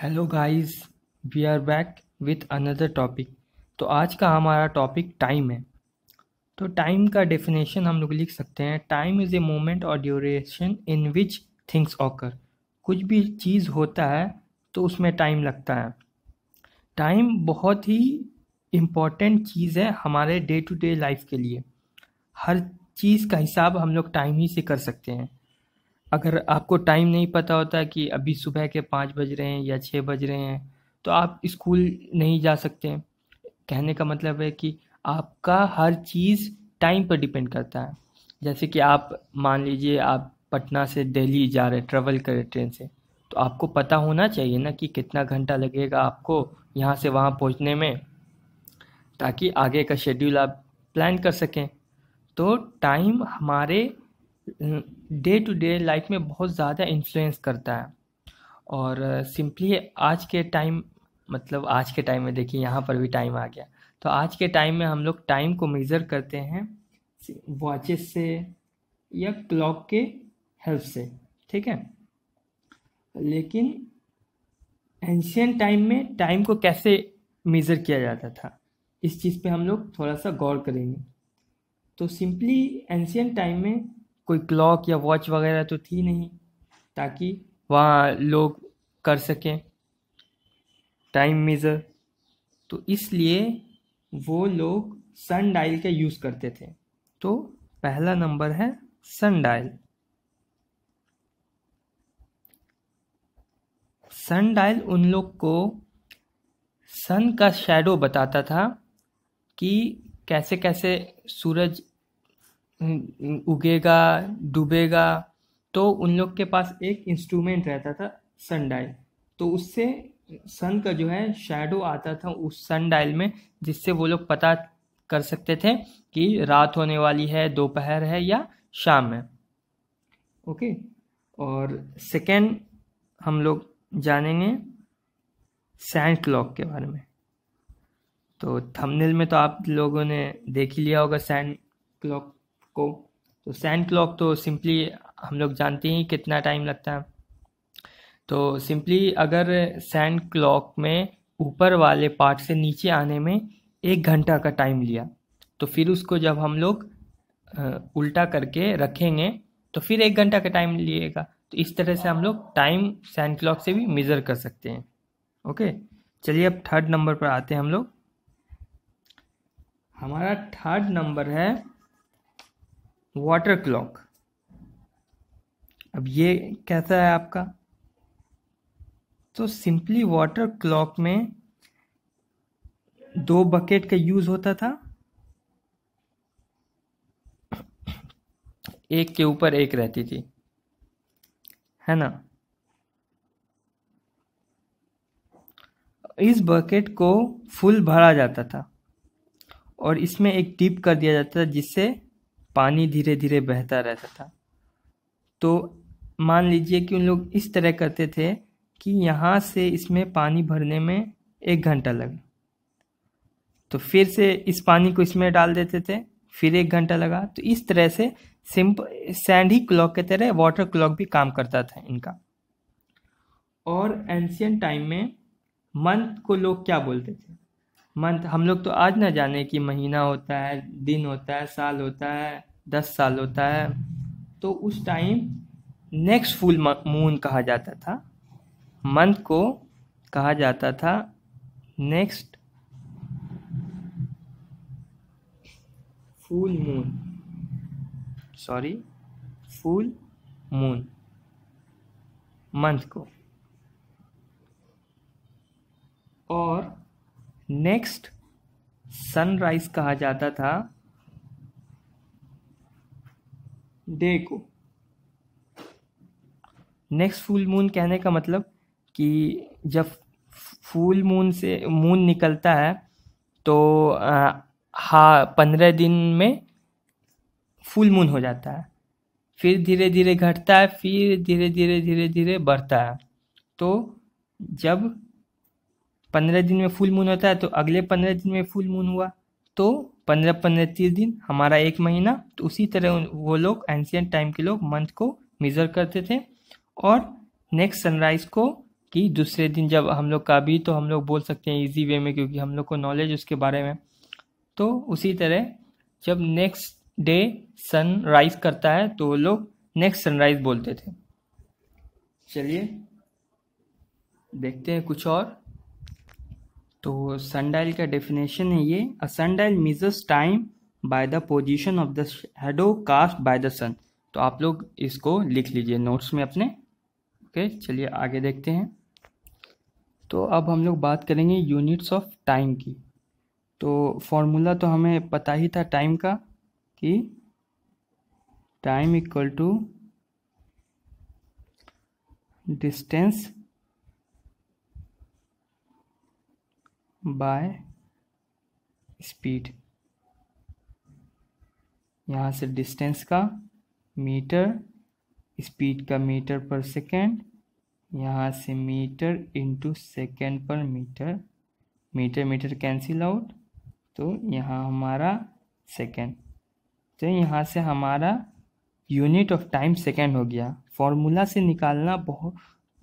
hello guys we are back with another topic तो आज का हमारा टॉपिक टाइम है तो टाइम का डेफिनेशन हम लोग लिख सकते हैं टाइम इज़ ए मोमेंट और duration in which things occur कुछ भी चीज़ होता है तो उसमें टाइम लगता है टाइम बहुत ही इम्पॉर्टेंट चीज़ है हमारे डे टू डे लाइफ के लिए हर चीज़ का हिसाब हम लोग टाइम ही से कर सकते हैं अगर आपको टाइम नहीं पता होता कि अभी सुबह के पाँच बज रहे हैं या छः बज रहे हैं तो आप स्कूल नहीं जा सकते हैं कहने का मतलब है कि आपका हर चीज़ टाइम पर डिपेंड करता है जैसे कि आप मान लीजिए आप पटना से दिल्ली जा रहे ट्रैवल कर रहे ट्रेन से तो आपको पता होना चाहिए ना कि कितना घंटा लगेगा आपको यहाँ से वहाँ पहुँचने में ताकि आगे का शेड्यूल आप प्लान कर सकें तो टाइम हमारे डे टू डे लाइफ में बहुत ज़्यादा इन्फ्लुएंस करता है और सिंपली आज के टाइम मतलब आज के टाइम में देखिए यहाँ पर भी टाइम आ गया तो आज के टाइम में हम लोग टाइम को मेज़र करते हैं वॉचेस से या क्लॉक के हेल्प से ठीक है लेकिन एंशियन टाइम में टाइम को कैसे मेज़र किया जाता था इस चीज़ पे हम लोग थोड़ा सा गौर करेंगे तो सिंपली एंशियन टाइम में कोई क्लॉक या वॉच वगैरह तो थी नहीं ताकि वहाँ लोग कर सकें टाइम मेज़र तो इसलिए वो लोग सन डायल का यूज़ करते थे तो पहला नंबर है सन डायल सन डायल उन लोग को सन का शेडो बताता था कि कैसे कैसे सूरज उगेगा डूबेगा तो उन लोग के पास एक इंस्ट्रूमेंट रहता था सन डायल तो उससे सन का जो है शेडो आता था उस सन डायल में जिससे वो लोग पता कर सकते थे कि रात होने वाली है दोपहर है या शाम है ओके और सेकेंड हम लोग जानेंगे सैंड क्लॉक के बारे में तो थंबनेल में तो आप लोगों ने देख ही लिया होगा सैंड क्लॉक को तो सैंड क्लॉक तो सिंपली हम लोग जानते हैं कितना टाइम लगता है तो सिंपली अगर सैंड क्लॉक में ऊपर वाले पार्ट से नीचे आने में एक घंटा का टाइम लिया तो फिर उसको जब हम लोग उल्टा करके रखेंगे तो फिर एक घंटा का टाइम लिएगा तो इस तरह से हम लोग टाइम सैंड क्लॉक से भी मेज़र कर सकते हैं ओके चलिए अब थर्ड नंबर पर आते हैं हम लोग हमारा थर्ड नंबर है वाटर क्लॉक अब ये कैसा है आपका तो सिंपली वाटर क्लॉक में दो बकेट का यूज होता था एक के ऊपर एक रहती थी है ना इस बकेट को फुल भरा जाता था और इसमें एक टिप कर दिया जाता था जिससे पानी धीरे धीरे बहता रहता था तो मान लीजिए कि उन लोग इस तरह करते थे कि यहाँ से इसमें पानी भरने में एक घंटा लगा तो फिर से इस पानी को इसमें डाल देते थे फिर एक घंटा लगा तो इस तरह से सिंपल सैंडी क्लॉक के तरह वाटर क्लॉक भी काम करता था इनका और एंशियन टाइम में मंथ को लोग क्या बोलते थे मंथ हम लोग तो आज ना जाने कि महीना होता है दिन होता है साल होता है दस साल होता है तो उस टाइम नेक्स्ट फुल मून कहा जाता था मंथ को कहा जाता था next full moon sorry full moon month को और नेक्स्ट सनराइज कहा जाता था डे को नेक्स्ट फुल मून कहने का मतलब कि जब फुल मून से मून निकलता है तो हा पंद्रह दिन में फुल मून हो जाता है फिर धीरे धीरे घटता है फिर धीरे धीरे धीरे धीरे बढ़ता है तो जब पंद्रह दिन में फुल मून होता है तो अगले पंद्रह दिन में फुल मून हुआ तो पंद्रह पंद्रह तीस दिन हमारा एक महीना तो उसी तरह वो लोग एंशियंट टाइम के लोग मंथ को मेज़र करते थे और नेक्स्ट सनराइज को कि दूसरे दिन जब हम लोग का भी तो हम लोग बोल सकते हैं इजी वे में क्योंकि हम लोग को नॉलेज उसके बारे में तो उसी तरह जब नेक्स्ट डे सन राइज करता है तो वो लोग नेक्स्ट सनराइज बोलते थे चलिए देखते हैं कुछ और तो सनडाइल का डेफिनेशन है ये a sundial measures time by the position of the shadow cast by the sun तो आप लोग इसको लिख लीजिए नोट्स में अपने ओके चलिए आगे देखते हैं तो अब हम लोग बात करेंगे यूनिट्स ऑफ टाइम की तो फॉर्मूला तो हमें पता ही था टाइम का कि time equal to distance by speed यहाँ से डिस्टेंस का मीटर स्पीड का मीटर पर सेकेंड यहाँ से metre into second per metre metre metre cancel out तो यहाँ हमारा सेकेंड तो यहाँ से हमारा यूनिट ऑफ टाइम सेकेंड हो गया फॉर्मूला से निकालना बहुत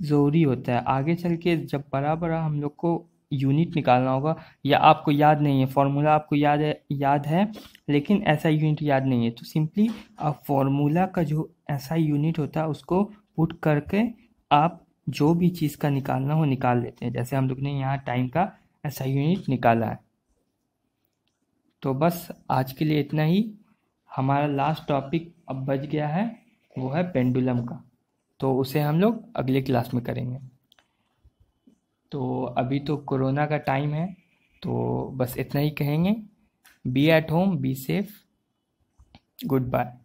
ज़रूरी होता है आगे चल के जब बड़ा बड़ा हम लोग को यूनिट निकालना होगा या आपको याद नहीं है फार्मूला आपको याद है याद है लेकिन ऐसा यूनिट याद नहीं है तो सिंपली आप फार्मूला का जो ऐसा यूनिट होता है उसको पुट करके आप जो भी चीज़ का निकालना हो निकाल लेते हैं जैसे हम लोग ने यहाँ टाइम का ऐसा यूनिट निकाला है तो बस आज के लिए इतना ही हमारा लास्ट टॉपिक अब बच गया है वो है पेंडुलम का तो उसे हम लोग अगले क्लास में करेंगे तो अभी तो कोरोना का टाइम है तो बस इतना ही कहेंगे be at home be safe good bye